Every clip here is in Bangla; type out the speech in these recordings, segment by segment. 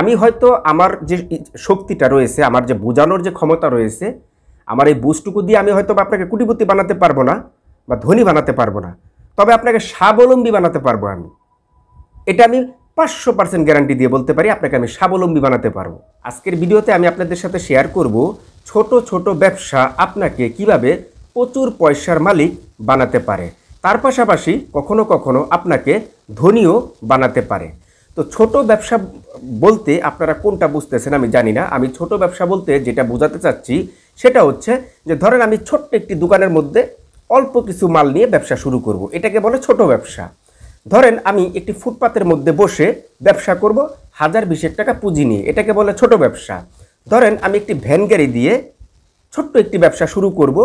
আমি হয়তো আমার যে শক্তিটা রয়েছে আমার যে বোঝানোর যে ক্ষমতা রয়েছে আমার এই বুঝটুকু দিয়ে আমি হয়তো আপনাকে কুটিপতি বানাতে পারবো না বা ধনী বানাতে পারবো না তবে আপনাকে স্বাবলম্বী বানাতে পারবো আমি এটা আমি পাঁচশো পার্সেন্ট গ্যারান্টি দিয়ে বলতে পারি আপনাকে আমি স্বাবলম্বী বানাতে পারবো আজকের ভিডিওতে আমি আপনাদের সাথে শেয়ার করব ছোট ছোট ব্যবসা আপনাকে কিভাবে প্রচুর পয়সার মালিক বানাতে পারে তার পাশাপাশি কখনো কখনো আপনাকে ধনীও বানাতে পারে তো ছোট ব্যবসা বলতে আপনারা কোনটা বুঝতেছেন আমি জানি না আমি ছোট ব্যবসা বলতে যেটা বোঝাতে চাচ্ছি সেটা হচ্ছে যে ধরেন আমি ছোট্ট একটি দোকানের মধ্যে অল্প কিছু মাল নিয়ে ব্যবসা শুরু করব। এটাকে বলে ছোট ব্যবসা ধরেন আমি একটি ফুটপাতের মধ্যে বসে ব্যবসা করব হাজার বিশেক টাকা পুঁজি নিয়ে এটাকে বলে ছোট ব্যবসা ধরেন আমি একটি ভ্যান গাড়ি দিয়ে ছোট্ট একটি ব্যবসা শুরু করব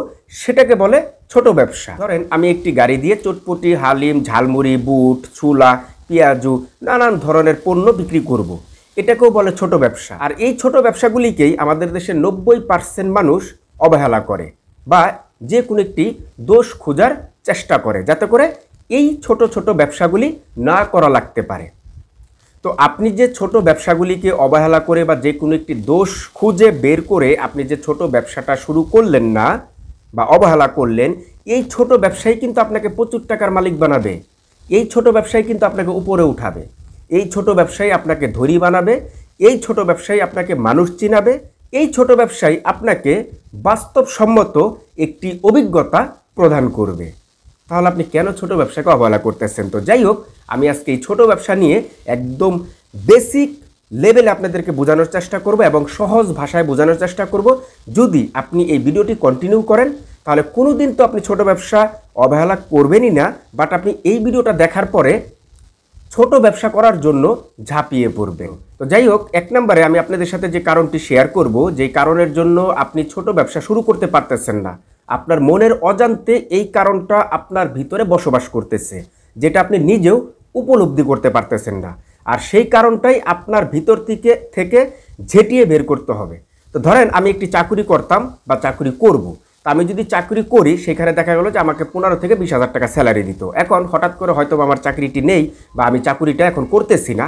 সেটাকে বলে ছোট ব্যবসা ধরেন আমি একটি গাড়ি দিয়ে চটপটি হালিম ঝালমুড়ি বুট ছুলা পেঁয়াজু নানান ধরনের পণ্য বিক্রি করব। এটাকেও বলে ছোট ব্যবসা আর এই ছোট ব্যবসাগুলিকেই আমাদের দেশের নব্বই পার্সেন্ট মানুষ অবহেলা করে বা যে কোনো একটি দোষ খোঁজার চেষ্টা করে যাতে করে এই ছোট ছোট ব্যবসাগুলি না করা লাগতে পারে তো আপনি যে ছোট ব্যবসাগুলিকে অবহেলা করে বা যে কোনো একটি দোষ খুঁজে বের করে আপনি যে ছোট ব্যবসাটা শুরু করলেন না বা অবহেলা করলেন এই ছোট ব্যবসায়ী কিন্তু আপনাকে প্রচুর টাকার মালিক বানাবে এই ছোট ব্যবসায় কিন্তু আপনাকে উপরে উঠাবে এই ছোট ব্যবসায়ী আপনাকে ধরি বানাবে এই ছোট ব্যবসায়ী আপনাকে মানুষ চিনাবে এই ছোট ব্যবসায়ী আপনাকে বাস্তবসম্মত একটি অভিজ্ঞতা প্রদান করবে তাহলে আপনি কেন ছোট ব্যবসাকে অবহেলা করতেছেন তো যাই হোক আমি আজকে এই ছোটো ব্যবসা নিয়ে একদম বেসিক লেভেলে আপনাদেরকে বোঝানোর চেষ্টা করব এবং সহজ ভাষায় বোঝানোর চেষ্টা করব যদি আপনি এই ভিডিওটি কন্টিনিউ করেন তাহলে কোনো দিন তো আপনি ছোট ব্যবসা অবহেলা করবেনই না বাট আপনি এই ভিডিওটা দেখার পরে ছোট ব্যবসা করার জন্য ঝাঁপিয়ে পড়বেন তো যাই হোক এক নম্বরে আমি আপনাদের সাথে যে কারণটি শেয়ার করব যেই কারণের জন্য আপনি ছোট ব্যবসা শুরু করতে পারতেছেন না আপনার মনের অজান্তে এই কারণটা আপনার ভিতরে বসবাস করতেছে যেটা আপনি নিজেও উপলব্ধি করতে পারতেছেন না আর সেই কারণটাই আপনার ভিতর থেকে থেকে ঝেঁটিয়ে বের করতে হবে তো ধরেন আমি একটি চাকুরি করতাম বা চাকুরি করব আমি যদি চাকরি করি সেখানে দেখা গেলো যে আমাকে পনেরো থেকে বিশ হাজার টাকা স্যালারি দিত এখন হঠাৎ করে হয়তো আমার চাকরিটি নেই বা আমি চাকরিটা এখন করতেছি না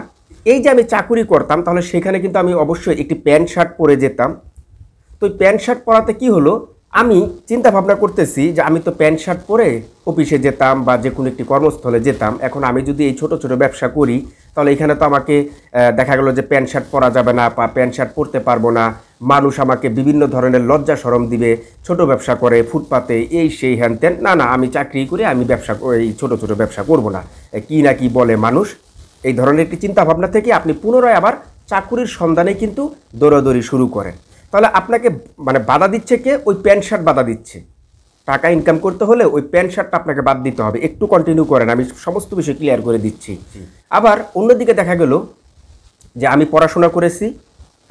এই যে আমি চাকরি করতাম তাহলে সেখানে কিন্তু আমি অবশ্যই একটি প্যান্ট শার্ট পরে যেতাম তো প্যান্ট শার্ট পরাতে কি হলো আমি চিন্তা ভাবনা করতেছি যে আমি তো প্যান্ট শার্ট পরে অফিসে যেতাম বা যে কোনো একটি কর্মস্থলে যেতাম এখন আমি যদি এই ছোট ছোট ব্যবসা করি তাহলে এখানে তো আমাকে দেখা গেলো যে প্যান্ট শার্ট পরা যাবে না বা প্যান্ট শার্ট পরতে পারবো না মানুষ আমাকে বিভিন্ন ধরনের লজ্জা সরম দিবে ছোট ব্যবসা করে ফুটপাতে এই সেই হ্যান ত্যান না না আমি চাকরি করে আমি ব্যবসা এই ছোট ছোট ব্যবসা করব না কি না কি বলে মানুষ এই ধরনের একটি চিন্তাভাবনা থেকে আপনি পুনরায় আবার চাকুরির সন্ধানে কিন্তু দৌড়াদৌড়ি শুরু করেন তাহলে আপনাকে মানে বাধা দিচ্ছে কে ওই প্যান্ট শার্ট বাধা দিচ্ছে টাকা ইনকাম করতে হলে ওই প্যান্ট শার্টটা আপনাকে বাদ দিতে হবে একটু কন্টিনিউ করেন আমি সমস্ত বিষয় ক্লিয়ার করে দিচ্ছি আবার অন্যদিকে দেখা গেল যে আমি পড়াশোনা করেছি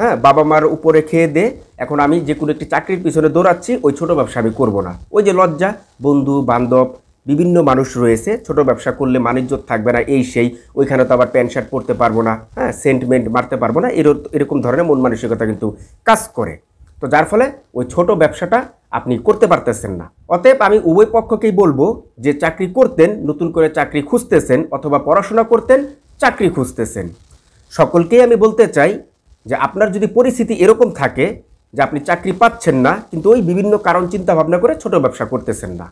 হ্যাঁ বাবা মার উপরে খেয়ে দে এখন আমি যে কোনো একটি চাকরির পিছনে দৌড়াচ্ছি ওই ছোটো ব্যবসা আমি করবো না ওই যে লজ্জা বন্ধু বান্ধব বিভিন্ন মানুষ রয়েছে ছোট ব্যবসা করলে মানিজ্যত থাকবে না এই সেই ওইখানে তো আবার প্যান্ট শার্ট পরতে পারবো না হ্যাঁ সেন্টমেন্ট মারতে পারবো না এর এরকম ধরনের মন মানসিকতা কিন্তু কাজ করে তো যার ফলে ওই ছোট ব্যবসাটা আপনি করতে পারতেছেন না অতএব আমি উভয় পক্ষকেই বলবো যে চাকরি করতেন নতুন করে চাকরি খুঁজতেছেন অথবা পড়াশোনা করতেন চাকরি খুঁজতেছেন সকলকেই আমি বলতে চাই যে আপনার যদি পরিস্থিতি এরকম থাকে যে আপনি চাকরি পাচ্ছেন না কিন্তু ওই বিভিন্ন কারণ চিন্তা ভাবনা করে ছোট ব্যবসা করতেছেন না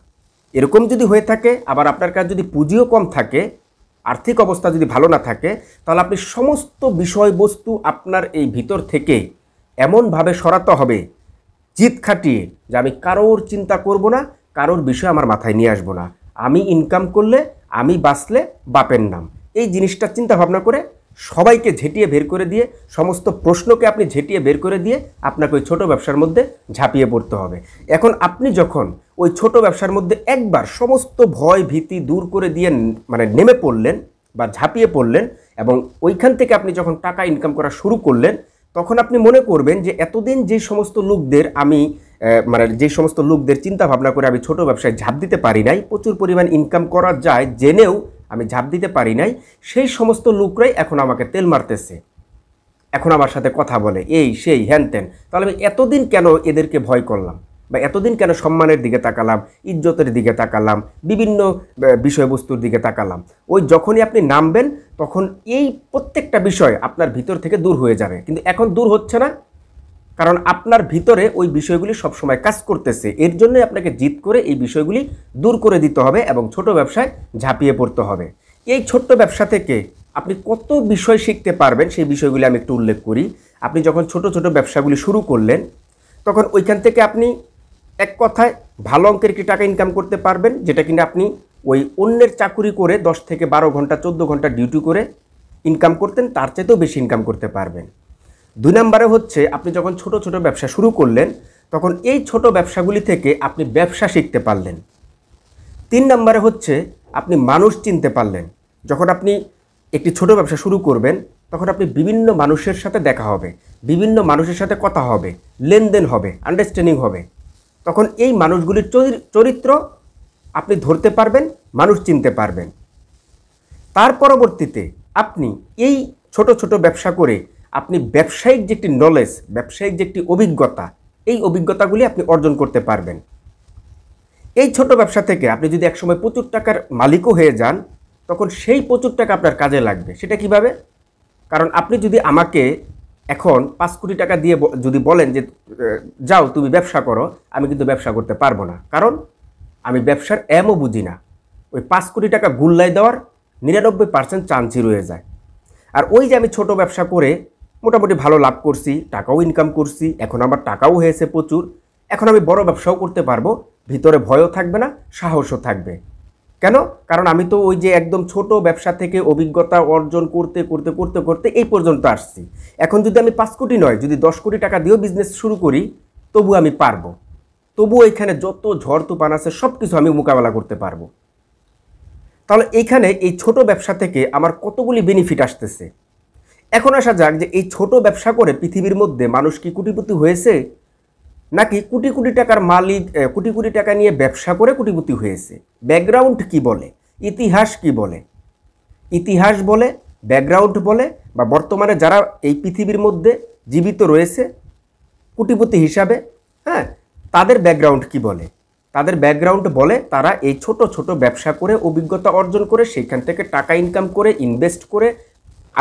এরকম যদি হয়ে থাকে আবার আপনার কাছে যদি পুঁজিও কম থাকে আর্থিক অবস্থা যদি ভালো না থাকে তাহলে আপনি সমস্ত বিষয়বস্তু আপনার এই ভিতর থেকে এমনভাবে সরাতে হবে জিত খাটিয়ে যে আমি কারোর চিন্তা করব না কারোর বিষয় আমার মাথায় নিয়ে আসবো না আমি ইনকাম করলে আমি বাঁচলে বাপের নাম এই জিনিসটা চিন্তা ভাবনা করে সবাইকে ঝেঁটিয়ে বের করে দিয়ে সমস্ত প্রশ্নকে আপনি ঝেঁটিয়ে বের করে দিয়ে আপনাকে ওই ছোটো ব্যবসার মধ্যে ঝাঁপিয়ে পড়তে হবে এখন আপনি যখন ওই ছোট ব্যবসার মধ্যে একবার সমস্ত ভয় ভীতি দূর করে দিয়ে মানে নেমে পড়লেন বা ঝাঁপিয়ে পড়লেন এবং ওইখান থেকে আপনি যখন টাকা ইনকাম করা শুরু করলেন তখন আপনি মনে করবেন যে এতদিন যে সমস্ত লোকদের আমি মানে যে সমস্ত লোকদের চিন্তা ভাবনা করে আমি ছোট ব্যবসায় ঝাঁপ দিতে পারি নাই প্রচুর পরিমাণ ইনকাম করা যায় জেনেও আমি ঝাঁপ দিতে পারি নাই সেই সমস্ত লোকরাই এখন আমাকে তেল মারতেছে এখন আমার সাথে কথা বলে এই সেই হ্যান ত্যান তাহলে আমি এতদিন কেন এদেরকে ভয় করলাম বা এতদিন কেন সম্মানের দিকে তাকালাম ইজ্জতের দিকে তাকালাম বিভিন্ন বিষয়বস্তুর দিকে তাকালাম ওই যখনই আপনি নামবেন তখন এই প্রত্যেকটা বিষয় আপনার ভিতর থেকে দূর হয়ে যাবে কিন্তু এখন দূর হচ্ছে না কারণ আপনার ভিতরে ওই বিষয়গুলি সবসময় কাজ করতেছে এর জন্যই আপনাকে জিত করে এই বিষয়গুলি দূর করে দিতে হবে এবং ছোট ব্যবসায় ঝাঁপিয়ে পড়তে হবে এই ছোট্ট ব্যবসা থেকে আপনি কত বিষয় শিখতে পারবেন সেই বিষয়গুলি আমি একটু উল্লেখ করি আপনি যখন ছোট ছোট ব্যবসাগুলি শুরু করলেন তখন ওইখান থেকে আপনি এক কথায় ভালো অঙ্কের একটি টাকা ইনকাম করতে পারবেন যেটা কিনা আপনি ওই অন্যের চাকুরি করে দশ থেকে বারো ঘন্টা চোদ্দো ঘন্টা ডিউটি করে ইনকাম করতেন তার চাইতেও বেশি ইনকাম করতে পারবেন দুই নম্বরে হচ্ছে আপনি যখন ছোট ছোট ব্যবসা শুরু করলেন তখন এই ছোট ব্যবসাগুলি থেকে আপনি ব্যবসা শিখতে পারলেন তিন নম্বরে হচ্ছে আপনি মানুষ চিনতে পারলেন যখন আপনি একটি ছোট ব্যবসা শুরু করবেন তখন আপনি বিভিন্ন মানুষের সাথে দেখা হবে বিভিন্ন মানুষের সাথে কথা হবে লেনদেন হবে আন্ডারস্ট্যান্ডিং হবে তখন এই মানুষগুলির চরিত্র আপনি ধরতে পারবেন মানুষ চিনতে পারবেন তার পরবর্তীতে আপনি এই ছোট ছোট ব্যবসা করে আপনি ব্যবসায়িক যে একটি নলেজ ব্যবসায়িক যে একটি অভিজ্ঞতা এই অভিজ্ঞতাগুলি আপনি অর্জন করতে পারবেন এই ছোট ব্যবসা থেকে আপনি যদি একসময় প্রচুর টাকার মালিকও হয়ে যান তখন সেই প্রচুর টাকা আপনার কাজে লাগবে সেটা কিভাবে কারণ আপনি যদি আমাকে এখন পাঁচ কোটি টাকা দিয়ে যদি বলেন যে যাও তুমি ব্যবসা করো আমি কিন্তু ব্যবসা করতে পারবো না কারণ আমি ব্যবসার এমও বুঝি না ওই পাঁচ কোটি টাকা গুল্লাই দেওয়ার নিরানব্বই পার্সেন্ট চান্সই রয়ে যায় আর ওই যে আমি ছোট ব্যবসা করে মোটামুটি ভালো লাভ করছি টাকাও ইনকাম করছি এখন আমার টাকাও হয়েছে প্রচুর এখন আমি বড় ব্যবসাও করতে পারবো ভিতরে ভয়ও থাকবে না সাহসও থাকবে কেন কারণ আমি তো ওই যে একদম ছোট ব্যবসা থেকে অভিজ্ঞতা অর্জন করতে করতে করতে করতে এই পর্যন্ত আসছি এখন যদি আমি পাঁচ কোটি নয় যদি দশ কোটি টাকা দিয়েও বিজনেস শুরু করি তবু আমি পারবো তবু এখানে যত ঝড় তুফান আছে সব কিছু আমি মোকাবেলা করতে পারবো তাহলে এইখানে এই ছোট ব্যবসা থেকে আমার কতগুলি বেনিফিট আসতেছে এখন আসা যাক যে এই ছোট ব্যবসা করে পৃথিবীর মধ্যে মানুষ কি কুটিপতি হয়েছে নাকি কোটি কোটি টাকার মালিক কোটি কোটি টাকা নিয়ে ব্যবসা করে কুটিপতি হয়েছে ব্যাকগ্রাউন্ড কি বলে ইতিহাস কি বলে ইতিহাস বলে ব্যাকগ্রাউন্ড বলে বা বর্তমানে যারা এই পৃথিবীর মধ্যে জীবিত রয়েছে কুটিপতি হিসাবে হ্যাঁ তাদের ব্যাকগ্রাউন্ড কি বলে তাদের ব্যাকগ্রাউন্ড বলে তারা এই ছোট ছোট ব্যবসা করে অভিজ্ঞতা অর্জন করে সেখান থেকে টাকা ইনকাম করে ইনভেস্ট করে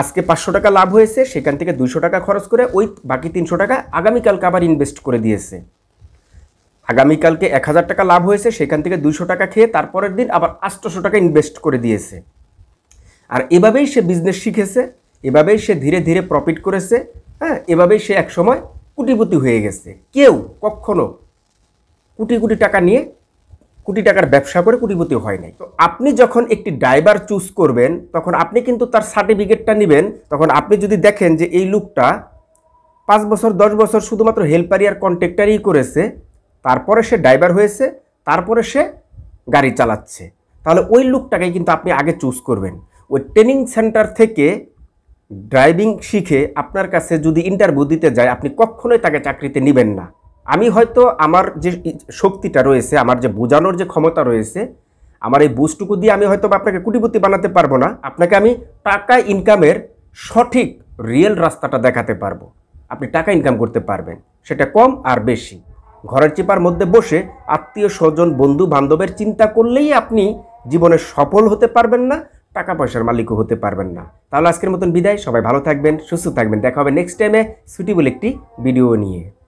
আজকে পাঁচশো টাকা লাভ হয়েছে সেখান থেকে দুশো টাকা খরচ করে ওই বাকি তিনশো টাকা আগামীকালকে আবার ইনভেস্ট করে দিয়েছে আগামীকালকে এক হাজার টাকা লাভ হয়েছে সেখান থেকে দুশো টাকা খেয়ে তারপরের দিন আবার আটশোশো টাকা ইনভেস্ট করে দিয়েছে আর এভাবেই সে বিজনেস শিখেছে এভাবেই সে ধীরে ধীরে প্রফিট করেছে হ্যাঁ এভাবেই সে একসময় কুটিপতি হয়ে গেছে কেউ কখনো কোটি কোটি টাকা নিয়ে কোটি টাকার ব্যবসা করে কোটিপতি হয় নাই তো আপনি যখন একটি ড্রাইভার চুজ করবেন তখন আপনি কিন্তু তার সার্টিফিকেটটা নেবেন তখন আপনি যদি দেখেন যে এই লোকটা পাঁচ বছর দশ বছর শুধুমাত্র হেল্পারি আর কন্ট্রাক্টারই করেছে তারপরে সে ড্রাইভার হয়েছে তারপরে সে গাড়ি চালাচ্ছে তাহলে ওই লোকটাকে কিন্তু আপনি আগে চুজ করবেন ওই ট্রেনিং সেন্টার থেকে ড্রাইভিং শিখে আপনার কাছে যদি ইন্টারভিউ দিতে যায় আপনি কখনোই তাকে চাকরিতে নেবেন না আমি হয়তো আমার যে শক্তিটা রয়েছে আমার যে বোঝানোর যে ক্ষমতা রয়েছে আমার এই বুঝটুকু দিয়ে আমি হয়তো আপনাকে কুটিপতি বানাতে পারবো না আপনাকে আমি টাকা ইনকামের সঠিক রিয়েল রাস্তাটা দেখাতে পারবো আপনি টাকা ইনকাম করতে পারবেন সেটা কম আর বেশি ঘরের চেপার মধ্যে বসে আত্মীয় স্বজন বন্ধু বান্ধবের চিন্তা করলেই আপনি জীবনে সফল হতে পারবেন না টাকা পয়সার মালিকও হতে পারবেন না তাহলে আজকের মতন বিদায় সবাই ভালো থাকবেন সুস্থ থাকবেন দেখা হবে নেক্সট টাইমে সুটিবল একটি ভিডিও নিয়ে